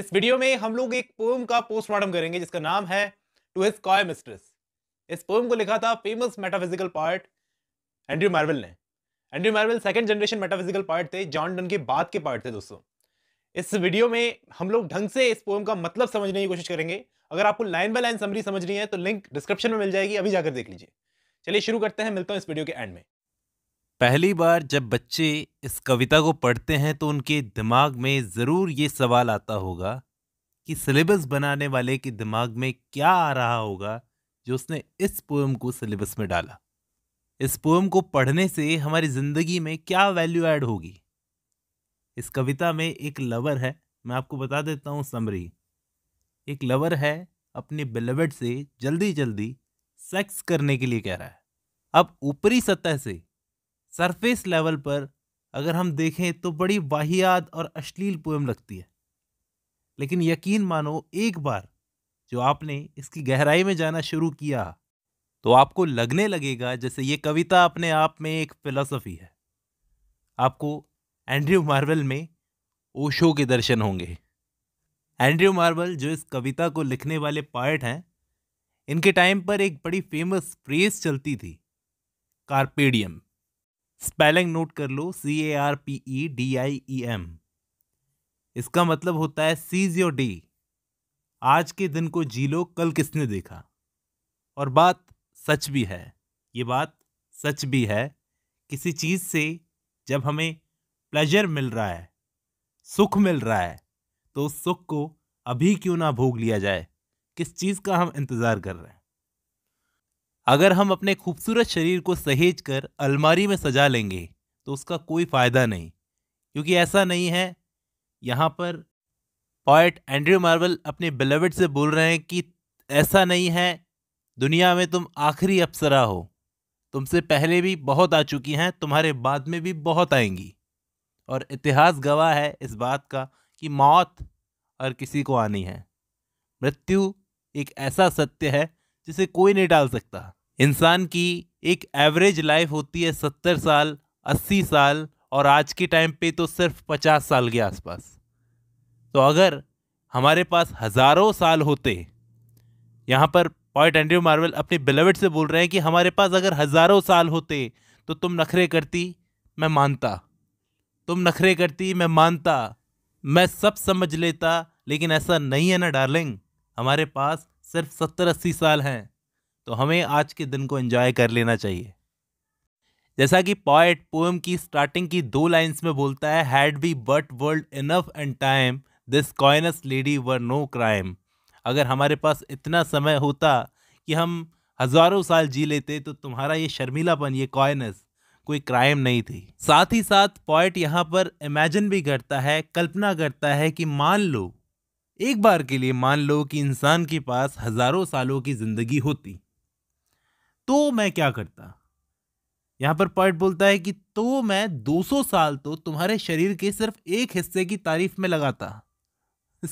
इस वीडियो में हम लोग एक पोम का पोस्टमार्टम करेंगे जिसका नाम है टू हिज कॉय मिस्ट्रेस इस पोम को लिखा था famous metaphysical poet Andrew Marvell ने Andrew Marvell second generation metaphysical poet थे जॉन डन के बाद के पार्ट थे दोस्तों इस वीडियो में हम लोग ढंग से इस पोम का मतलब समझने की कोशिश करेंगे अगर आपको लाइन बाय लाइन समरी समझनी है तो लिंक डिस्क्रिप्शन में मिल जाएगी अभी जाकर देख लीजिए चलिए शुरू करते हैं मिलता हूँ इस वीडियो के एंड में पहली बार जब बच्चे इस कविता को पढ़ते हैं तो उनके दिमाग में ज़रूर ये सवाल आता होगा कि सिलेबस बनाने वाले के दिमाग में क्या आ रहा होगा जो उसने इस पोएम को सिलेबस में डाला इस पोएम को पढ़ने से हमारी ज़िंदगी में क्या वैल्यू ऐड होगी इस कविता में एक लवर है मैं आपको बता देता हूँ समरी एक लवर है अपने बिलवट से जल्दी जल्दी सेक्स करने के लिए कह रहा है अब ऊपरी सतह से सरफेस लेवल पर अगर हम देखें तो बड़ी वाहियात और अश्लील पोएम लगती है लेकिन यकीन मानो एक बार जो आपने इसकी गहराई में जाना शुरू किया तो आपको लगने लगेगा जैसे ये कविता अपने आप में एक फिलॉसफी है आपको एंड्रयू मार्वल में ओशो के दर्शन होंगे एंड्रयू मार्वल जो इस कविता को लिखने वाले पार्ट हैं इनके टाइम पर एक बड़ी फेमस फ्रेज चलती थी कार्पेडियम स्पेलिंग नोट कर लो C A R P E D I E M इसका मतलब होता है सीज योर डे आज के दिन को जी लो कल किसने देखा और बात सच भी है ये बात सच भी है किसी चीज़ से जब हमें प्लेजर मिल रहा है सुख मिल रहा है तो उस सुख को अभी क्यों ना भोग लिया जाए किस चीज़ का हम इंतज़ार कर रहे हैं अगर हम अपने खूबसूरत शरीर को सहेज कर अलमारी में सजा लेंगे तो उसका कोई फ़ायदा नहीं क्योंकि ऐसा नहीं है यहाँ पर पॉइट एंड्रयू मार्वल अपने बिलवड से बोल रहे हैं कि ऐसा नहीं है दुनिया में तुम आखिरी अप्सरा हो तुमसे पहले भी बहुत आ चुकी हैं तुम्हारे बाद में भी बहुत आएंगी और इतिहास गवाह है इस बात का कि मौत हर किसी को आनी है मृत्यु एक ऐसा सत्य है जिसे कोई नहीं डाल सकता इंसान की एक एवरेज लाइफ होती है सत्तर साल अस्सी साल और आज के टाइम पे तो सिर्फ पचास साल के आसपास तो अगर हमारे पास हज़ारों साल होते यहाँ पर पॉइंट एंड्रयू मार्वल अपने बिलवेट से बोल रहे हैं कि हमारे पास अगर हज़ारों साल होते तो तुम नखरे करती मैं मानता तुम नखरे करती मैं मानता मैं सब समझ लेता लेकिन ऐसा नहीं है ना डार्लिंग हमारे पास सिर्फ सत्तर अस्सी साल हैं तो हमें आज के दिन को एंजॉय कर लेना चाहिए जैसा कि पॉइट पोएम की स्टार्टिंग की दो लाइंस में बोलता है had we but world enough and time this coyness lady were no crime अगर हमारे पास इतना समय होता कि हम हज़ारों साल जी लेते तो तुम्हारा ये शर्मीलापन ये कॉइनस कोई क्राइम नहीं थी साथ ही साथ पॉइट यहाँ पर इमेजिन भी करता है कल्पना करता है कि मान लो एक बार के लिए मान लो कि इंसान के पास हज़ारों सालों की ज़िंदगी होती तो मैं क्या करता यहां पर पर्ट बोलता है कि तो मैं 200 साल तो तुम्हारे शरीर के सिर्फ एक हिस्से की तारीफ में लगाता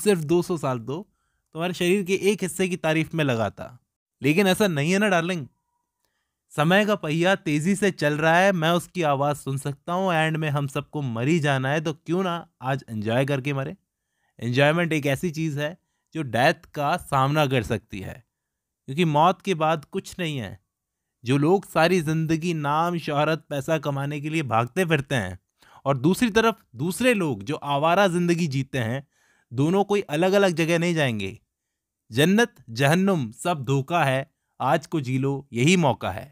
सिर्फ 200 साल तो तुम्हारे शरीर के एक हिस्से की तारीफ में लगाता लेकिन ऐसा नहीं है ना डार्लिंग समय का पहिया तेजी से चल रहा है मैं उसकी आवाज़ सुन सकता हूँ एंड में हम सबको मरी जाना है तो क्यों ना आज एंजॉय करके मरे एंजॉयमेंट एक ऐसी चीज़ है जो डेथ का सामना कर सकती है क्योंकि मौत के बाद कुछ नहीं है जो लोग सारी ज़िंदगी नाम शहरत पैसा कमाने के लिए भागते फिरते हैं और दूसरी तरफ दूसरे लोग जो आवारा ज़िंदगी जीते हैं दोनों कोई अलग अलग जगह नहीं जाएंगे जन्नत जहन्नुम सब धोखा है आज को जी लो यही मौका है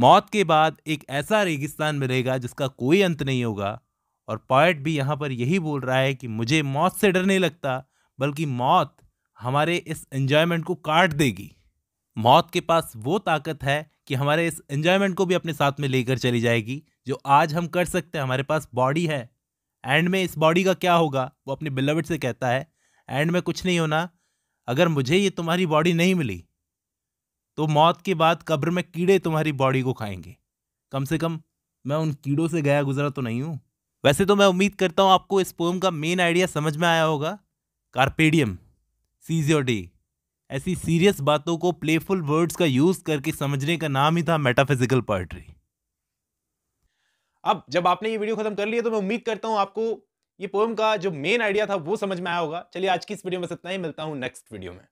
मौत के बाद एक ऐसा रेगिस्तान मिलेगा जिसका कोई अंत नहीं होगा और पॉइट भी यहाँ पर यही बोल रहा है कि मुझे मौत से डर नहीं लगता बल्कि मौत हमारे इस एन्जॉयमेंट को काट देगी मौत के पास वो ताकत है कि हमारे इस एंजॉयमेंट को भी अपने साथ में लेकर चली जाएगी जो आज हम कर सकते हैं हमारे पास बॉडी है एंड में इस बॉडी का क्या होगा वो अपने बिलवट से कहता है एंड में कुछ नहीं होना अगर मुझे ये तुम्हारी बॉडी नहीं मिली तो मौत के बाद कब्र में कीड़े तुम्हारी बॉडी को खाएंगे कम से कम मैं उन कीड़ों से गया गुजरा तो नहीं हूँ वैसे तो मैं उम्मीद करता हूँ आपको इस पोम का मेन आइडिया समझ में आया होगा कार्पेडियम सीज योर डे ऐसी सीरियस बातों को प्लेफुल वर्ड्स का यूज करके समझने का नाम ही था मेटाफिजिकल पोएट्री अब जब आपने ये वीडियो खत्म कर लिया तो मैं उम्मीद करता हूं आपको ये पोएम का जो मेन आइडिया था वो समझ में आया होगा चलिए आज की इस वीडियो में इतना ही मिलता हूं नेक्स्ट वीडियो में